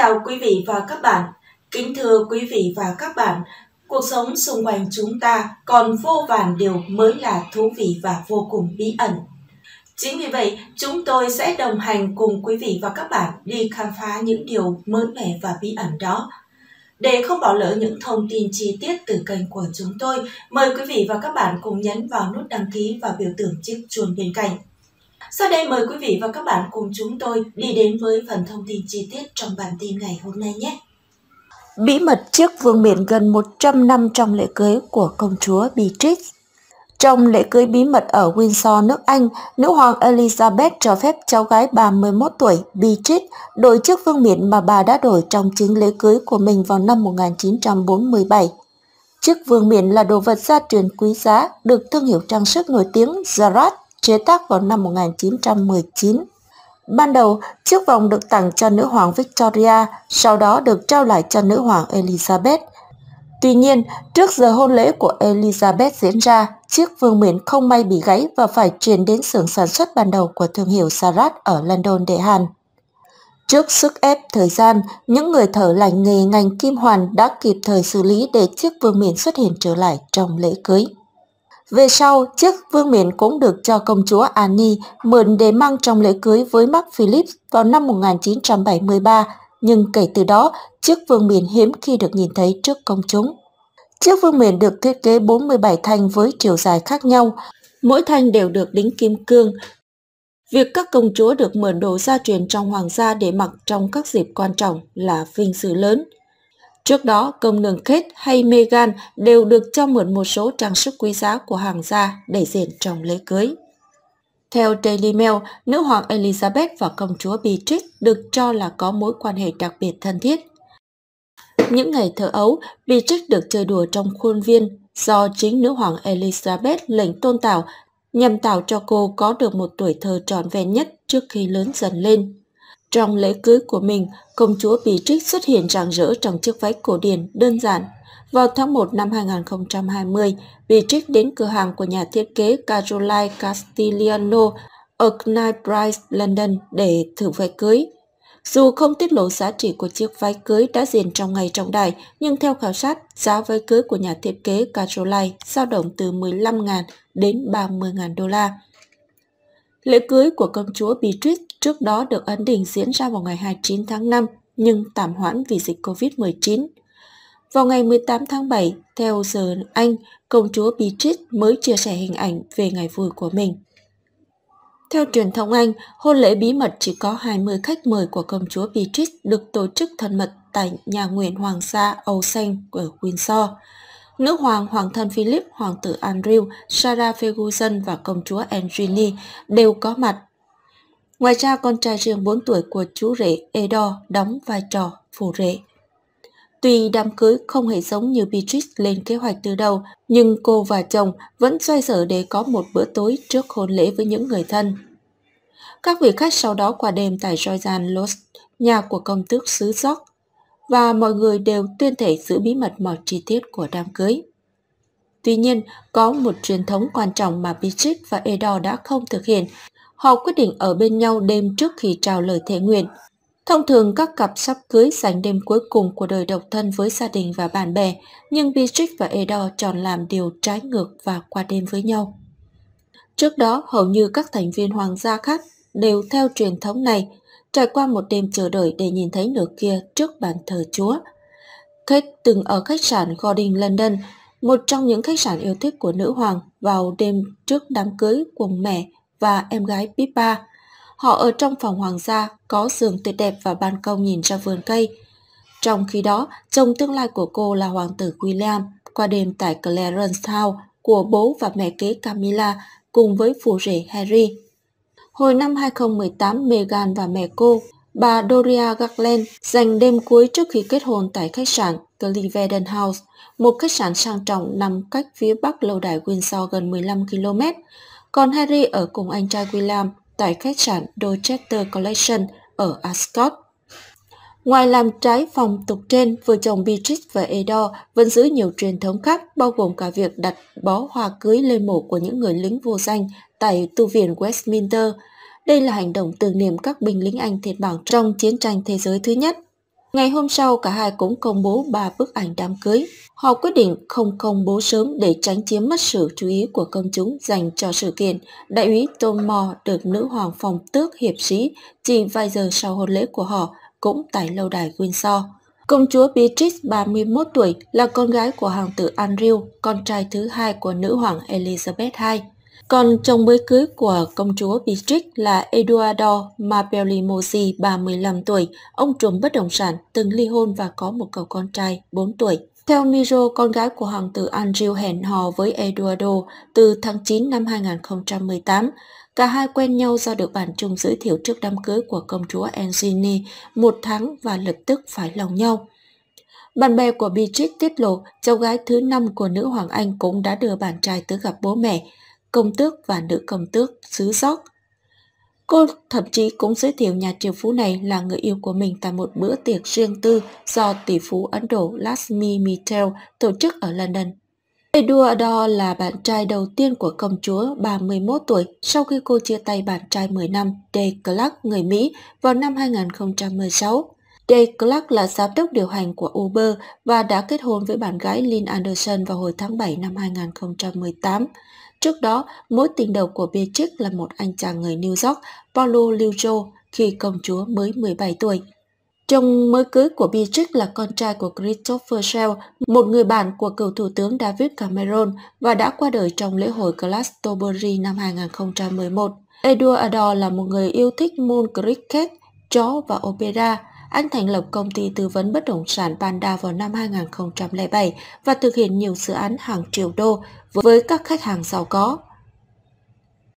chào quý vị và các bạn. Kính thưa quý vị và các bạn, cuộc sống xung quanh chúng ta còn vô vàn điều mới là thú vị và vô cùng bí ẩn. Chính vì vậy, chúng tôi sẽ đồng hành cùng quý vị và các bạn đi khám phá những điều mới mẻ và bí ẩn đó. Để không bỏ lỡ những thông tin chi tiết từ kênh của chúng tôi, mời quý vị và các bạn cùng nhấn vào nút đăng ký và biểu tượng chiếc chuông bên cạnh sau đây mời quý vị và các bạn cùng chúng tôi đi đến với phần thông tin chi tiết trong bản tin ngày hôm nay nhé. Bí mật chiếc vương miện gần 100 năm trong lễ cưới của công chúa Beatrix trong lễ cưới bí mật ở Windsor, nước Anh, nữ hoàng Elizabeth cho phép cháu gái bà 11 tuổi Beatrix đổi chiếc vương miện mà bà đã đổi trong chính lễ cưới của mình vào năm 1947. Chiếc vương miện là đồ vật gia truyền quý giá, được thương hiệu trang sức nổi tiếng Zarat chế tác vào năm 1919. Ban đầu, chiếc vòng được tặng cho nữ hoàng Victoria, sau đó được trao lại cho nữ hoàng Elizabeth. Tuy nhiên, trước giờ hôn lễ của Elizabeth diễn ra, chiếc vương miện không may bị gãy và phải chuyển đến xưởng sản xuất ban đầu của thương hiệu Sarat ở London để hàn. Trước sức ép thời gian, những người thợ lành nghề ngành kim hoàn đã kịp thời xử lý để chiếc vương miện xuất hiện trở lại trong lễ cưới. Về sau, chiếc vương miện cũng được cho công chúa Annie mượn để mang trong lễ cưới với Mark Philip vào năm 1973, nhưng kể từ đó, chiếc vương miện hiếm khi được nhìn thấy trước công chúng. Chiếc vương miện được thiết kế 47 thanh với chiều dài khác nhau, mỗi thanh đều được đính kim cương. Việc các công chúa được mượn đồ gia truyền trong hoàng gia để mặc trong các dịp quan trọng là vinh sự lớn – Trước đó, công nương Kate hay Meghan đều được cho mượn một số trang sức quý giá của hàng gia để diện trong lễ cưới. Theo Daily Mail, nữ hoàng Elizabeth và công chúa Beatrix được cho là có mối quan hệ đặc biệt thân thiết. Những ngày thơ ấu, Beatrix được chơi đùa trong khuôn viên do chính nữ hoàng Elizabeth lệnh tôn tạo nhằm tạo cho cô có được một tuổi thơ trọn vẹn nhất trước khi lớn dần lên. Trong lễ cưới của mình, công chúa Beatrix xuất hiện rạng rỡ trong chiếc váy cổ điển đơn giản. Vào tháng 1 năm 2020, Beatrix đến cửa hàng của nhà thiết kế Caroline Castigliano ở Knightsbridge, London để thử váy cưới. Dù không tiết lộ giá trị của chiếc váy cưới đã diện trong ngày trọng đại, nhưng theo khảo sát, giá váy cưới của nhà thiết kế Caroline dao động từ 15.000 đến 30.000 đô la. Lễ cưới của công chúa Beatrice trước đó được ấn định diễn ra vào ngày 29 tháng 5 nhưng tạm hoãn vì dịch COVID-19. Vào ngày 18 tháng 7, theo giờ Anh, công chúa Beatrice mới chia sẻ hình ảnh về ngày vui của mình. Theo truyền thông Anh, hôn lễ bí mật chỉ có 20 khách mời của công chúa Beatrice được tổ chức thân mật tại nhà nguyện Hoàng gia Âu Xanh ở Windsor. Nữ hoàng Hoàng thân Philip, Hoàng tử Andrew, Sarah Ferguson và công chúa Angelina đều có mặt. Ngoài ra, con trai riêng 4 tuổi của chú rể Edo đóng vai trò phù rể. Tuy đám cưới không hề giống như Beatrice lên kế hoạch từ đầu, nhưng cô và chồng vẫn xoay sở để có một bữa tối trước hôn lễ với những người thân. Các vị khách sau đó qua đêm tại Jordan Lost, nhà của công tước xứ York, và mọi người đều tuyên thể giữ bí mật mọi chi tiết của đám cưới. Tuy nhiên, có một truyền thống quan trọng mà Bichit và Edo đã không thực hiện. Họ quyết định ở bên nhau đêm trước khi trao lời thề nguyện. Thông thường các cặp sắp cưới dành đêm cuối cùng của đời độc thân với gia đình và bạn bè, nhưng Beatrix và Edo chọn làm điều trái ngược và qua đêm với nhau. Trước đó, hầu như các thành viên hoàng gia khác đều theo truyền thống này, trải qua một đêm chờ đợi để nhìn thấy nửa kia trước bàn thờ Chúa. Kate từng ở khách sạn Gordon London, một trong những khách sạn yêu thích của nữ hoàng vào đêm trước đám cưới của mẹ và em gái Pippa. Họ ở trong phòng hoàng gia có giường tuyệt đẹp và ban công nhìn ra vườn cây. Trong khi đó, chồng tương lai của cô là hoàng tử William qua đêm tại Clarence House của bố và mẹ kế Camilla cùng với phù rể Harry. Hồi năm 2018, Meghan và mẹ cô, bà Doria Garland dành đêm cuối trước khi kết hôn tại khách sạn Cliveden House, một khách sạn sang trọng nằm cách phía bắc lâu đài Windsor gần 15 km, còn Harry ở cùng anh trai William tại khách sạn Dorchester Collection ở Ascot. Ngoài làm trái phong tục trên, vợ chồng Beatrice và Edo vẫn giữ nhiều truyền thống khác, bao gồm cả việc đặt bó hoa cưới lên mộ của những người lính vô danh tại tu viện Westminster. Đây là hành động tưởng niệm các binh lính Anh thiệt mạng trong chiến tranh thế giới thứ nhất. Ngày hôm sau, cả hai cũng công bố ba bức ảnh đám cưới. Họ quyết định không công bố sớm để tránh chiếm mất sự chú ý của công chúng dành cho sự kiện. Đại úy Tom Moore được nữ hoàng phòng tước hiệp sĩ chỉ vài giờ sau hôn lễ của họ cũng tại lâu đài Windsor. Công chúa Beatrice 31 tuổi là con gái của hoàng tử Andrew, con trai thứ hai của nữ hoàng Elizabeth II. Còn chồng mới cưới của công chúa Beatrice là Eduardo Mapelimosi, 35 tuổi, ông trùm bất động sản, từng ly hôn và có một cậu con trai 4 tuổi. Theo Miro, con gái của hoàng tử Andrew hẹn hò với Eduardo từ tháng 9 năm 2018. Cả hai quen nhau do được bản chung giới thiệu trước đám cưới của công chúa Anjini một tháng và lập tức phải lòng nhau. Bạn bè của Beatrix tiết lộ cháu gái thứ năm của nữ hoàng Anh cũng đã đưa bạn trai tới gặp bố mẹ, công tước và nữ công tước xứ York. Cô thậm chí cũng giới thiệu nhà triệu phú này là người yêu của mình tại một bữa tiệc riêng tư do tỷ phú Ấn Độ Lakshmi Mittal tổ chức ở London Eduardo là bạn trai đầu tiên của công chúa 31 tuổi sau khi cô chia tay bạn trai 10 năm Dave Clark người Mỹ vào năm 2016. Dave Clark là giám đốc điều hành của Uber và đã kết hôn với bạn gái Lynn Anderson vào hồi tháng 7 năm 2018. Trước đó, mối tình đầu của Beatrix là một anh chàng người New York, Paulo Liujo, khi công chúa mới 17 tuổi. Trong mới cưới của Beatrix là con trai của Christopher Shell, một người bạn của cựu Thủ tướng David Cameron và đã qua đời trong lễ hội Glastonbury năm 2011. Edward Adore là một người yêu thích môn cricket, chó và opera. Anh thành lập công ty tư vấn bất động sản Panda vào năm 2007 và thực hiện nhiều dự án hàng triệu đô với các khách hàng giàu có.